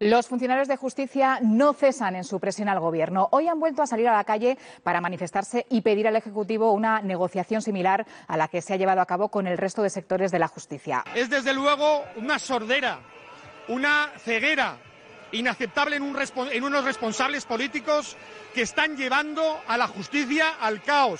Los funcionarios de justicia no cesan en su presión al Gobierno. Hoy han vuelto a salir a la calle para manifestarse y pedir al Ejecutivo una negociación similar a la que se ha llevado a cabo con el resto de sectores de la justicia. Es desde luego una sordera, una ceguera inaceptable en, en unos responsables políticos que están llevando a la justicia al caos.